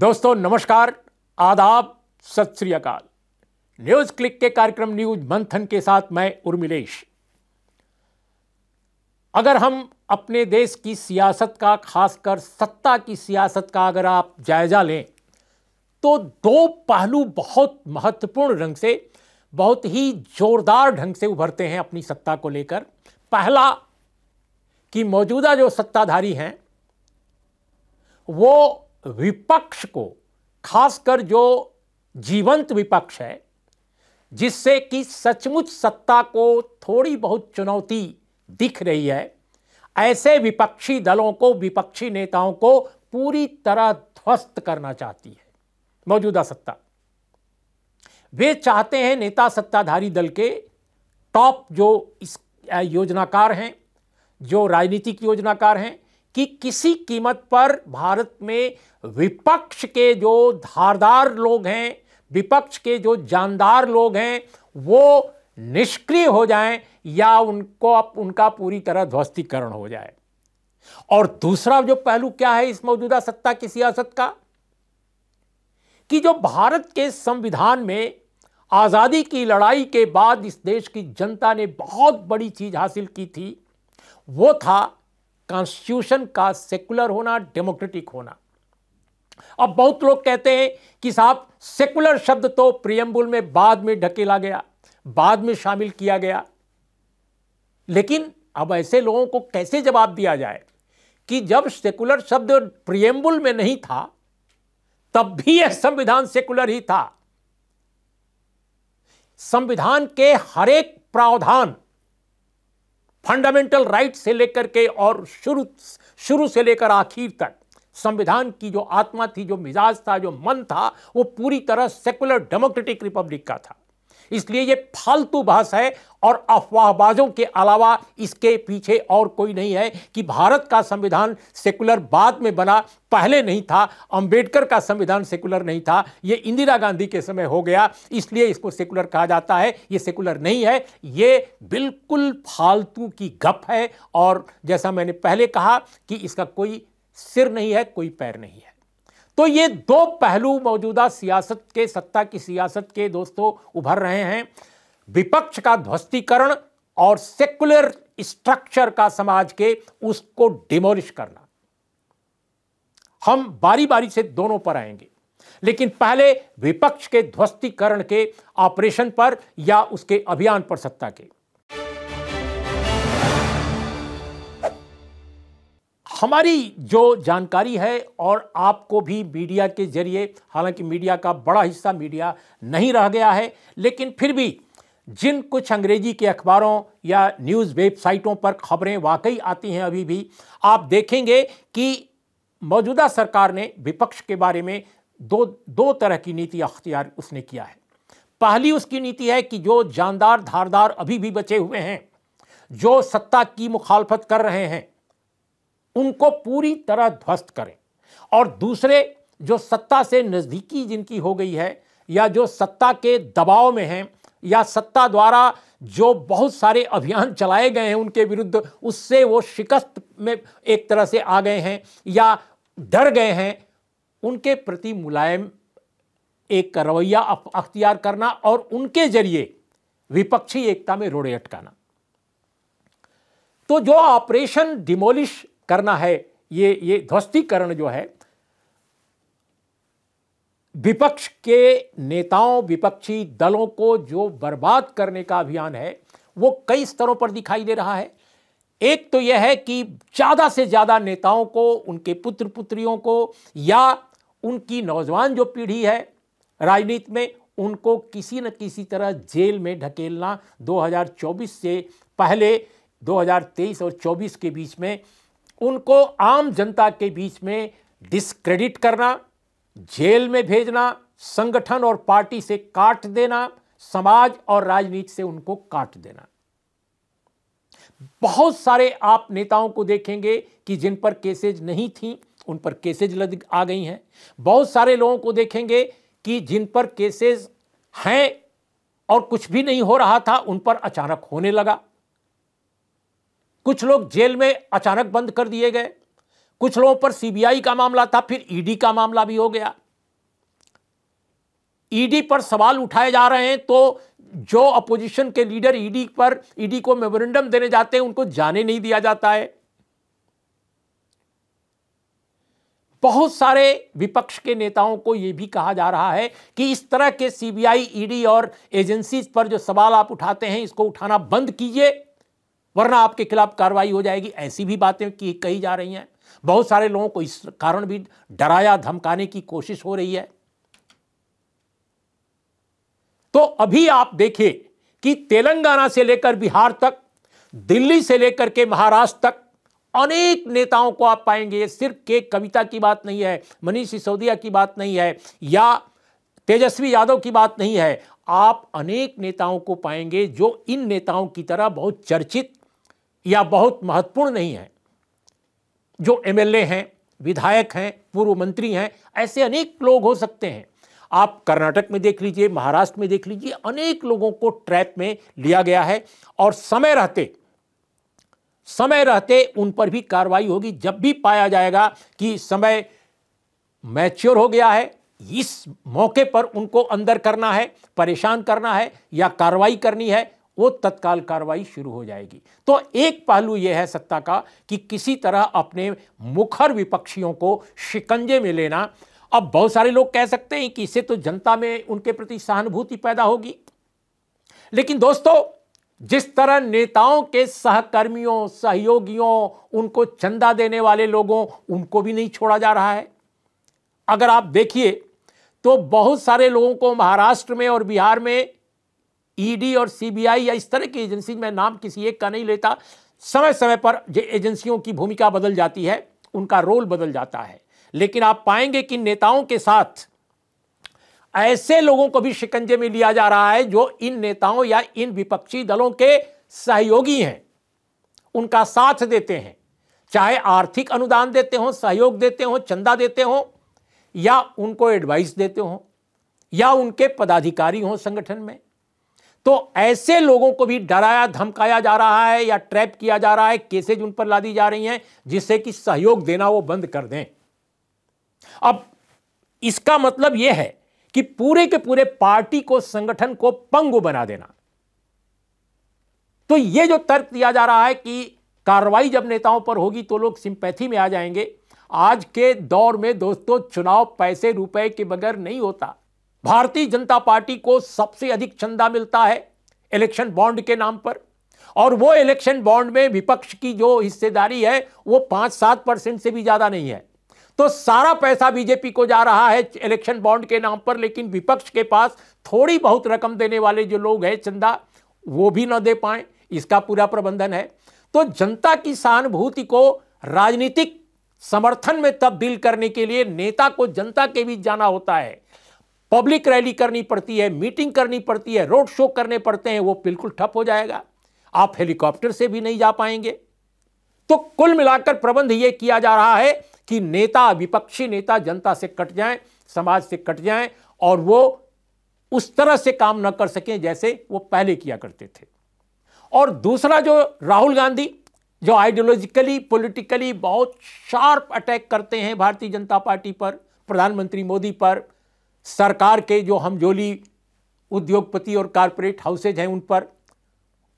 दोस्तों नमस्कार आदाब सत श्री अकाल न्यूज क्लिक के कार्यक्रम न्यूज मंथन के साथ मैं उर्मिलेश अगर हम अपने देश की सियासत का खासकर सत्ता की सियासत का अगर आप जायजा लें तो दो पहलू बहुत महत्वपूर्ण ढंग से बहुत ही जोरदार ढंग से उभरते हैं अपनी सत्ता को लेकर पहला कि मौजूदा जो सत्ताधारी हैं वो विपक्ष को खासकर जो जीवंत विपक्ष है जिससे कि सचमुच सत्ता को थोड़ी बहुत चुनौती दिख रही है ऐसे विपक्षी दलों को विपक्षी नेताओं को पूरी तरह ध्वस्त करना चाहती है मौजूदा सत्ता वे चाहते हैं नेता सत्ताधारी दल के टॉप जो इस योजनाकार हैं जो राजनीतिक योजनाकार हैं कि किसी कीमत पर भारत में विपक्ष के जो धारदार लोग हैं विपक्ष के जो जानदार लोग हैं वो निष्क्रिय हो जाएं या उनको अब उनका पूरी तरह ध्वस्तीकरण हो जाए और दूसरा जो पहलू क्या है इस मौजूदा सत्ता की सियासत का कि जो भारत के संविधान में आज़ादी की लड़ाई के बाद इस देश की जनता ने बहुत बड़ी चीज़ हासिल की थी वो था कॉन्स्टिट्यूशन का सेकुलर होना डेमोक्रेटिक होना अब बहुत लोग कहते हैं कि साहब सेकुलर शब्द तो प्रियम्बुल में बाद में ढकेला गया बाद में शामिल किया गया लेकिन अब ऐसे लोगों को कैसे जवाब दिया जाए कि जब सेकुलर शब्द प्रियम्बुल में नहीं था तब भी यह संविधान सेकुलर ही था संविधान के हरेक प्रावधान फंडामेंटल राइट से लेकर के और शुरू शुरू से लेकर आखिर तक संविधान की जो आत्मा थी जो मिजाज था जो मन था वो पूरी तरह सेकुलर डेमोक्रेटिक रिपब्लिक का था इसलिए ये फालतू बहस है और अफवाहबाजों के अलावा इसके पीछे और कोई नहीं है कि भारत का संविधान सेकुलर बाद में बना पहले नहीं था अंबेडकर का संविधान सेकुलर नहीं था ये इंदिरा गांधी के समय हो गया इसलिए इसको सेकुलर कहा जाता है ये सेकुलर नहीं है ये बिल्कुल फालतू की गप है और जैसा मैंने पहले कहा कि इसका कोई सिर नहीं है कोई पैर नहीं है तो ये दो पहलू मौजूदा सियासत के सत्ता की सियासत के दोस्तों उभर रहे हैं विपक्ष का ध्वस्तीकरण और सेकुलर स्ट्रक्चर का समाज के उसको डिमोलिश करना हम बारी बारी से दोनों पर आएंगे लेकिन पहले विपक्ष के ध्वस्तीकरण के ऑपरेशन पर या उसके अभियान पर सत्ता के हमारी जो जानकारी है और आपको भी मीडिया के जरिए हालांकि मीडिया का बड़ा हिस्सा मीडिया नहीं रह गया है लेकिन फिर भी जिन कुछ अंग्रेजी के अखबारों या न्यूज़ वेबसाइटों पर खबरें वाकई आती हैं अभी भी आप देखेंगे कि मौजूदा सरकार ने विपक्ष के बारे में दो दो तरह की नीति अख्तियार उसने किया है पहली उसकी नीति है कि जो जानदार धारदार अभी भी बचे हुए हैं जो सत्ता की मुखालफत कर रहे हैं उनको पूरी तरह ध्वस्त करें और दूसरे जो सत्ता से नज़दीकी जिनकी हो गई है या जो सत्ता के दबाव में हैं या सत्ता द्वारा जो बहुत सारे अभियान चलाए गए हैं उनके विरुद्ध उससे वो शिकस्त में एक तरह से आ गए हैं या डर गए हैं उनके प्रति मुलायम एक रवैया अख्तियार करना और उनके जरिए विपक्षी एकता में रोड़े अटकाना तो जो ऑपरेशन डिमोलिश करना है ये ये ध्वस्तीकरण जो है विपक्ष के नेताओं विपक्षी दलों को जो बर्बाद करने का अभियान है वो कई स्तरों पर दिखाई दे रहा है एक तो यह है कि ज़्यादा से ज़्यादा नेताओं को उनके पुत्र पुत्रियों को या उनकी नौजवान जो पीढ़ी है राजनीति में उनको किसी न किसी तरह जेल में ढकेलना 2024 से पहले 2023 और 24 के बीच में उनको आम जनता के बीच में डिस्क्रेडिट करना जेल में भेजना संगठन और पार्टी से काट देना समाज और राजनीति से उनको काट देना बहुत सारे आप नेताओं को देखेंगे कि जिन पर केसेज नहीं थी उन पर केसेज लद आ गई हैं बहुत सारे लोगों को देखेंगे कि जिन पर केसेज हैं और कुछ भी नहीं हो रहा था उन पर अचानक होने लगा कुछ लोग जेल में अचानक बंद कर दिए गए कुछ लोगों पर सीबीआई का मामला था फिर ईडी का मामला भी हो गया ईडी पर सवाल उठाए जा रहे हैं तो जो अपोजिशन के लीडर ईडी पर ईडी को मेमोरेंडम देने जाते हैं उनको जाने नहीं दिया जाता है बहुत सारे विपक्ष के नेताओं को यह भी कहा जा रहा है कि इस तरह के सीबीआई ईडी और एजेंसीज पर जो सवाल आप उठाते हैं इसको उठाना बंद कीजिए वरना आपके खिलाफ कार्रवाई हो जाएगी ऐसी भी बातें की कही जा रही हैं बहुत सारे लोगों को इस कारण भी डराया धमकाने की कोशिश हो रही है तो अभी आप देखिए कि तेलंगाना से लेकर बिहार तक दिल्ली से लेकर के महाराष्ट्र तक अनेक नेताओं को आप पाएंगे सिर्फ के कविता की बात नहीं है मनीष सिसोदिया की बात नहीं है या तेजस्वी यादव की बात नहीं है आप अनेक नेताओं को पाएंगे जो इन नेताओं की तरह बहुत चर्चित या बहुत महत्वपूर्ण नहीं है जो एमएलए हैं विधायक हैं पूर्व मंत्री हैं ऐसे अनेक लोग हो सकते हैं आप कर्नाटक में देख लीजिए महाराष्ट्र में देख लीजिए अनेक लोगों को ट्रैप में लिया गया है और समय रहते समय रहते उन पर भी कार्रवाई होगी जब भी पाया जाएगा कि समय मैच्योर हो गया है इस मौके पर उनको अंदर करना है परेशान करना है या कार्रवाई करनी है वो तत्काल कार्रवाई शुरू हो जाएगी तो एक पहलू यह है सत्ता का कि किसी तरह अपने मुखर विपक्षियों को शिकंजे में लेना अब बहुत सारे लोग कह सकते हैं कि इससे तो जनता में उनके प्रति सहानुभूति पैदा होगी लेकिन दोस्तों जिस तरह नेताओं के सहकर्मियों सहयोगियों उनको चंदा देने वाले लोगों उनको भी नहीं छोड़ा जा रहा है अगर आप देखिए तो बहुत सारे लोगों को महाराष्ट्र में और बिहार में ईडी e और सीबीआई या इस तरह की एजेंसी में नाम किसी एक का नहीं लेता समय समय पर जो एजेंसियों की भूमिका बदल जाती है उनका रोल बदल जाता है लेकिन आप पाएंगे कि नेताओं के साथ ऐसे लोगों को भी शिकंजे में लिया जा रहा है जो इन नेताओं या इन विपक्षी दलों के सहयोगी हैं उनका साथ देते हैं चाहे आर्थिक अनुदान देते हों सहयोग देते हों चंदा देते हों या उनको एडवाइस देते हों या उनके पदाधिकारी हों संगठन में तो ऐसे लोगों को भी डराया धमकाया जा रहा है या ट्रैप किया जा रहा है केसेज उन पर लादी जा रही हैं जिससे कि सहयोग देना वो बंद कर दें अब इसका मतलब यह है कि पूरे के पूरे पार्टी को संगठन को पंगु बना देना तो यह जो तर्क दिया जा रहा है कि कार्रवाई जब नेताओं पर होगी तो लोग सिंपैथी में आ जाएंगे आज के दौर में दोस्तों चुनाव पैसे रुपए के बगैर नहीं होता भारतीय जनता पार्टी को सबसे अधिक चंदा मिलता है इलेक्शन बॉन्ड के नाम पर और वो इलेक्शन बॉन्ड में विपक्ष की जो हिस्सेदारी है वो पांच सात परसेंट से भी ज़्यादा नहीं है तो सारा पैसा बीजेपी को जा रहा है इलेक्शन बॉन्ड के नाम पर लेकिन विपक्ष के पास थोड़ी बहुत रकम देने वाले जो लोग हैं चंदा वो भी ना दे पाए इसका पूरा प्रबंधन है तो जनता की सहानुभूति को राजनीतिक समर्थन में तब्दील करने के लिए नेता को जनता के बीच जाना होता है पब्लिक रैली करनी पड़ती है मीटिंग करनी पड़ती है रोड शो करने पड़ते हैं वो बिल्कुल ठप हो जाएगा आप हेलीकॉप्टर से भी नहीं जा पाएंगे तो कुल मिलाकर प्रबंध यह किया जा रहा है कि नेता विपक्षी नेता जनता से कट जाएं समाज से कट जाएं और वो उस तरह से काम न कर सकें जैसे वो पहले किया करते थे और दूसरा जो राहुल गांधी जो आइडियोलॉजिकली पॉलिटिकली बहुत शार्प अटैक करते हैं भारतीय जनता पार्टी पर प्रधानमंत्री मोदी पर सरकार के जो हमजोली उद्योगपति और कारपोरेट हाउसेज हैं उन पर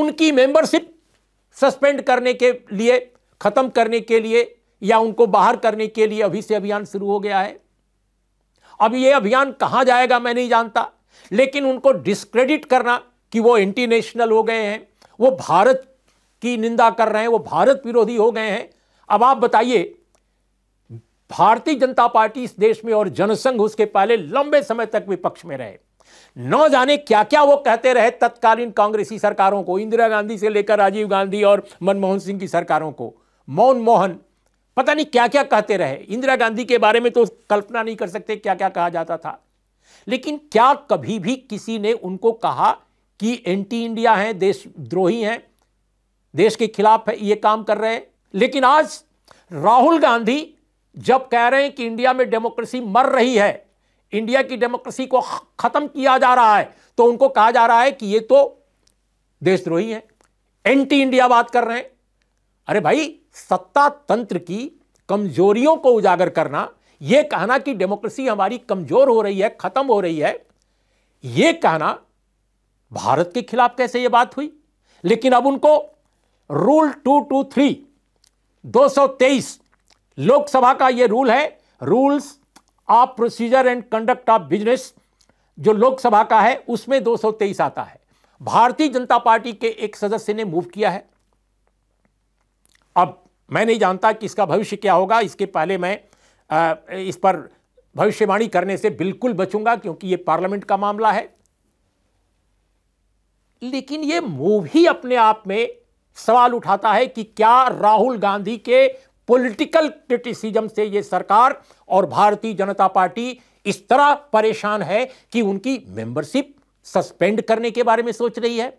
उनकी मेंबरशिप सस्पेंड करने के लिए ख़त्म करने के लिए या उनको बाहर करने के लिए अभी से अभियान शुरू हो गया है अब ये अभियान कहाँ जाएगा मैं नहीं जानता लेकिन उनको डिस्क्रेडिट करना कि वो एंटी नेशनल हो गए हैं वो भारत की निंदा कर रहे हैं वो भारत विरोधी हो गए हैं अब आप बताइए भारतीय जनता पार्टी इस देश में और जनसंघ उसके पहले लंबे समय तक विपक्ष में रहे न जाने क्या क्या वो कहते रहे तत्कालीन कांग्रेसी सरकारों को इंदिरा गांधी से लेकर राजीव गांधी और मनमोहन सिंह की सरकारों को मौन मोहन पता नहीं क्या क्या कहते रहे इंदिरा गांधी के बारे में तो कल्पना नहीं कर सकते क्या क्या कहा जाता था लेकिन क्या कभी भी किसी ने उनको कहा कि एंटी इंडिया है देशद्रोही है देश के खिलाफ है ये काम कर रहे हैं लेकिन आज राहुल गांधी जब कह रहे हैं कि इंडिया में डेमोक्रेसी मर रही है इंडिया की डेमोक्रेसी को खत्म किया जा रहा है तो उनको कहा जा रहा है कि ये तो देशद्रोही है एंटी इंडिया बात कर रहे हैं अरे भाई सत्ता तंत्र की कमजोरियों को उजागर करना यह कहना कि डेमोक्रेसी हमारी कमजोर हो रही है खत्म हो रही है यह कहना भारत के खिलाफ कैसे यह बात हुई लेकिन अब उनको रूल टू टू थ्री दो सौ तेईस लोकसभा का ये रूल है rules of procedure and conduct of business जो लोकसभा का है उसमें 223 आता है भारतीय जनता पार्टी के एक सदस्य ने मूव किया है अब मैं नहीं जानता कि इसका भविष्य क्या होगा इसके पहले मैं आ, इस पर भविष्यवाणी करने से बिल्कुल बचूंगा क्योंकि यह पार्लियामेंट का मामला है लेकिन यह मूव ही अपने आप में सवाल उठाता है कि क्या राहुल गांधी के पॉलिटिकल क्रिटिसिज्म से ये सरकार और भारतीय जनता पार्टी इस तरह परेशान है कि उनकी मेंबरशिप सस्पेंड करने के बारे में सोच रही है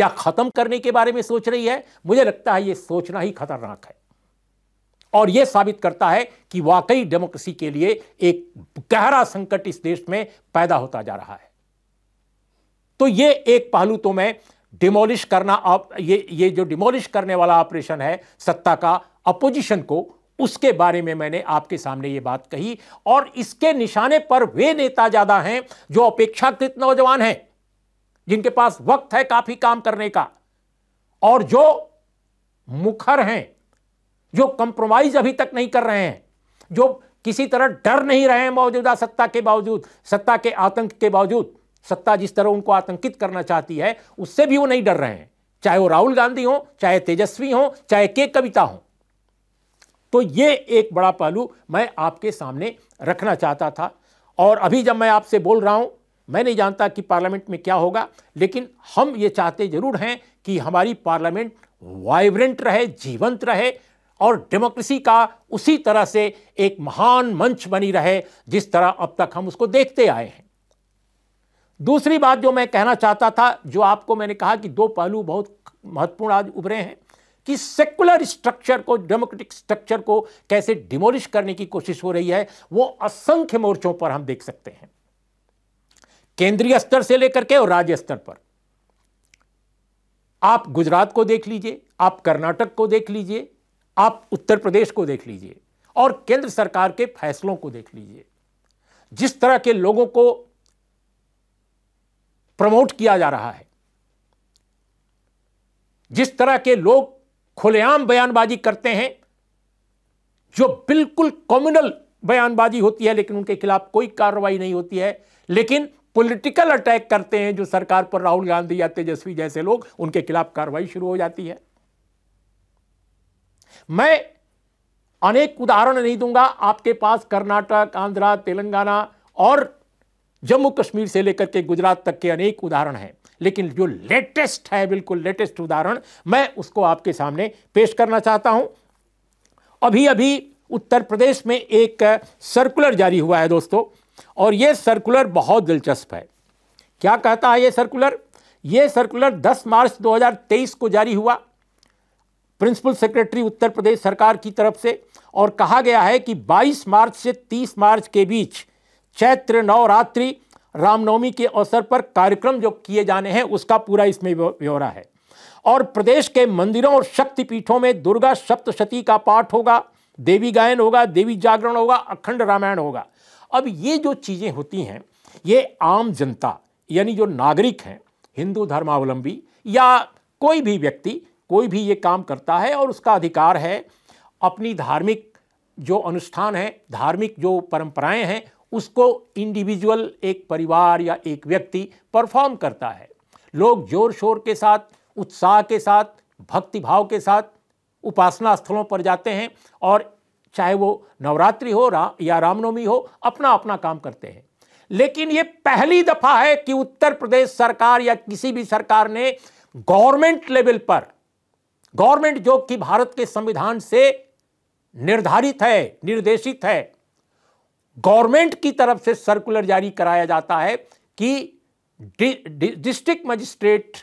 या खत्म करने के बारे में सोच रही है मुझे लगता है ये सोचना ही खतरनाक है और यह साबित करता है कि वाकई डेमोक्रेसी के लिए एक गहरा संकट इस देश में पैदा होता जा रहा है तो ये एक पहलू तो मैं डिमोलिश करना आप ये ये जो डिमोलिश करने वाला ऑपरेशन है सत्ता का अपोजिशन को उसके बारे में मैंने आपके सामने ये बात कही और इसके निशाने पर वे नेता ज्यादा हैं जो अपेक्षाकृत नौजवान हैं जिनके पास वक्त है काफी काम करने का और जो मुखर हैं जो कंप्रोमाइज अभी तक नहीं कर रहे हैं जो किसी तरह डर नहीं रहे हैं मौजूदा सत्ता के बावजूद सत्ता के आतंक के बावजूद सत्ता जिस तरह उनको आतंकित करना चाहती है उससे भी वो नहीं डर रहे हैं चाहे वो राहुल गांधी हो चाहे तेजस्वी हो चाहे के कविता हो तो ये एक बड़ा पहलू मैं आपके सामने रखना चाहता था और अभी जब मैं आपसे बोल रहा हूँ मैं नहीं जानता कि पार्लियामेंट में क्या होगा लेकिन हम ये चाहते ज़रूर हैं कि हमारी पार्लियामेंट वाइब्रेंट रहे जीवंत रहे और डेमोक्रेसी का उसी तरह से एक महान मंच बनी रहे जिस तरह अब तक हम उसको देखते आए हैं दूसरी बात जो मैं कहना चाहता था जो आपको मैंने कहा कि दो पहलू बहुत महत्वपूर्ण आज उभरे हैं कि सेकुलर स्ट्रक्चर को डेमोक्रेटिक स्ट्रक्चर को कैसे डिमोलिश करने की कोशिश हो रही है वो असंख्य मोर्चों पर हम देख सकते हैं केंद्रीय स्तर से लेकर के और राज्य स्तर पर आप गुजरात को देख लीजिए आप कर्नाटक को देख लीजिए आप उत्तर प्रदेश को देख लीजिए और केंद्र सरकार के फैसलों को देख लीजिए जिस तरह के लोगों को प्रमोट किया जा रहा है जिस तरह के लोग खुलेआम बयानबाजी करते हैं जो बिल्कुल कॉम्युनल बयानबाजी होती है लेकिन उनके खिलाफ कोई कार्रवाई नहीं होती है लेकिन पॉलिटिकल अटैक करते हैं जो सरकार पर राहुल गांधी या तेजस्वी जैसे लोग उनके खिलाफ कार्रवाई शुरू हो जाती है मैं अनेक उदाहरण नहीं दूंगा आपके पास कर्नाटक आंध्रा तेलंगाना और जम्मू कश्मीर से लेकर के गुजरात तक के अनेक उदाहरण हैं लेकिन जो लेटेस्ट है बिल्कुल लेटेस्ट उदाहरण मैं उसको आपके सामने पेश करना चाहता हूं अभी अभी उत्तर प्रदेश में एक सर्कुलर जारी हुआ है दोस्तों और यह सर्कुलर बहुत दिलचस्प है क्या कहता है यह सर्कुलर यह सर्कुलर 10 मार्च 2023 को जारी हुआ प्रिंसिपल सेक्रेटरी उत्तर प्रदेश सरकार की तरफ से और कहा गया है कि 22 मार्च से 30 मार्च के बीच चैत्र नवरात्रि रामनवमी के अवसर पर कार्यक्रम जो किए जाने हैं उसका पूरा इसमें ब्यौरा है और प्रदेश के मंदिरों और शक्तिपीठों में दुर्गा सप्तशती का पाठ होगा देवी गायन होगा देवी जागरण होगा अखंड रामायण होगा अब ये जो चीज़ें होती हैं ये आम जनता यानी जो नागरिक हैं हिंदू धर्मावलंबी या कोई भी व्यक्ति कोई भी ये काम करता है और उसका अधिकार है अपनी धार्मिक जो अनुष्ठान है धार्मिक जो परंपराएं हैं उसको इंडिविजुअल एक परिवार या एक व्यक्ति परफॉर्म करता है लोग जोर शोर के साथ उत्साह के साथ भक्ति भाव के साथ उपासना स्थलों पर जाते हैं और चाहे वो नवरात्रि हो रा, या रामनवमी हो अपना अपना काम करते हैं लेकिन ये पहली दफ़ा है कि उत्तर प्रदेश सरकार या किसी भी सरकार ने गवर्नमेंट लेवल पर गवर्नमेंट जो कि भारत के संविधान से निर्धारित है निर्देशित है गवर्नमेंट की तरफ से सर्कुलर जारी कराया जाता है कि डि, डिस्ट्रिक्ट मजिस्ट्रेट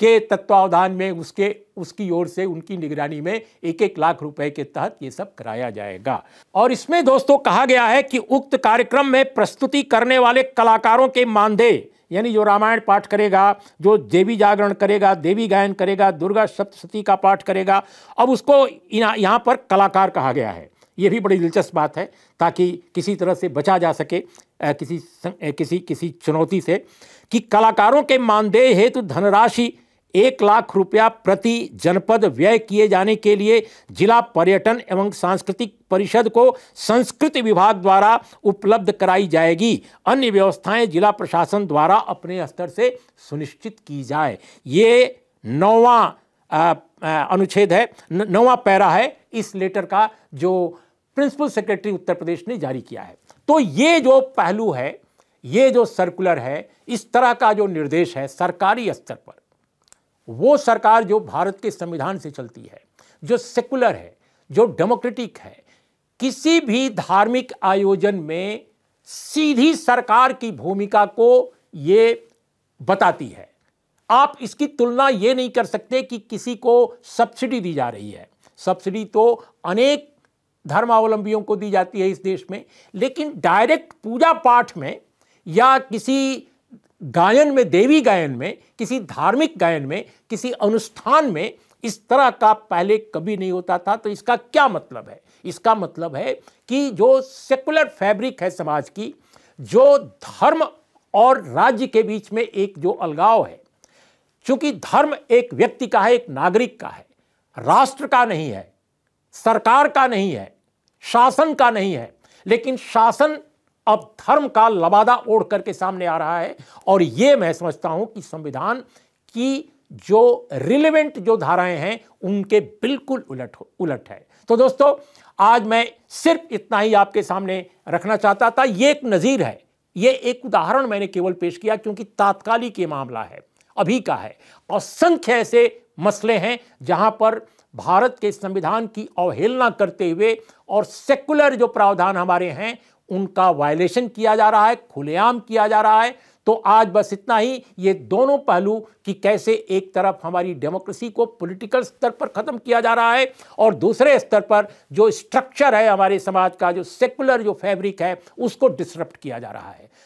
के तत्वावधान में उसके उसकी ओर से उनकी निगरानी में एक एक लाख रुपए के तहत ये सब कराया जाएगा और इसमें दोस्तों कहा गया है कि उक्त कार्यक्रम में प्रस्तुति करने वाले कलाकारों के मानदेय यानी जो रामायण पाठ करेगा जो देवी जागरण करेगा देवी गायन करेगा दुर्गा सप्तशती का पाठ करेगा अब उसको यहाँ पर कलाकार कहा गया है ये भी बड़ी दिलचस्प बात है ताकि किसी तरह से बचा जा सके आ, किसी आ, किसी किसी चुनौती से कि कलाकारों के मानदेय हेतु धनराशि एक लाख रुपया प्रति जनपद व्यय किए जाने के लिए जिला पर्यटन एवं सांस्कृतिक परिषद को संस्कृति विभाग द्वारा उपलब्ध कराई जाएगी अन्य व्यवस्थाएं जिला प्रशासन द्वारा अपने स्तर से सुनिश्चित की जाए ये नौवा अनुच्छेद है नौवा पैरा है इस लेटर का जो प्रिंसिपल सेक्रेटरी उत्तर प्रदेश ने जारी किया है तो ये जो पहलू है ये जो सर्कुलर है इस तरह का जो निर्देश है सरकारी स्तर पर वो सरकार जो भारत के संविधान से चलती है जो सेकुलर है जो डेमोक्रेटिक है किसी भी धार्मिक आयोजन में सीधी सरकार की भूमिका को ये बताती है आप इसकी तुलना ये नहीं कर सकते कि किसी को सब्सिडी दी जा रही है सब्सिडी तो अनेक धर्मावलंबियों को दी जाती है इस देश में लेकिन डायरेक्ट पूजा पाठ में या किसी गायन में देवी गायन में किसी धार्मिक गायन में किसी अनुष्ठान में इस तरह का पहले कभी नहीं होता था तो इसका क्या मतलब है इसका मतलब है कि जो सेकुलर फैब्रिक है समाज की जो धर्म और राज्य के बीच में एक जो अलगाव है चूंकि धर्म एक व्यक्ति का है एक नागरिक का है राष्ट्र का नहीं है सरकार का नहीं है शासन का नहीं है लेकिन शासन अब धर्म का लबादा ओढ़ करके सामने आ रहा है और ये मैं समझता हूं कि संविधान की जो रिलेवेंट जो धाराएं हैं उनके बिल्कुल उलट उलट है तो दोस्तों आज मैं सिर्फ इतना ही आपके सामने रखना चाहता था ये एक नज़ीर है ये एक उदाहरण मैंने केवल पेश किया क्योंकि तात्कालिक ये मामला है अभी का है असंख्य ऐसे मसले हैं जहां पर भारत के संविधान की अवहेलना करते हुए और सेकुलर जो प्रावधान हमारे हैं उनका वायलेशन किया जा रहा है खुलेआम किया जा रहा है तो आज बस इतना ही ये दोनों पहलू कि कैसे एक तरफ हमारी डेमोक्रेसी को पॉलिटिकल स्तर पर ख़त्म किया जा रहा है और दूसरे स्तर पर जो स्ट्रक्चर है हमारे समाज का जो सेकुलर जो फैब्रिक है उसको डिसरप्ट किया जा रहा है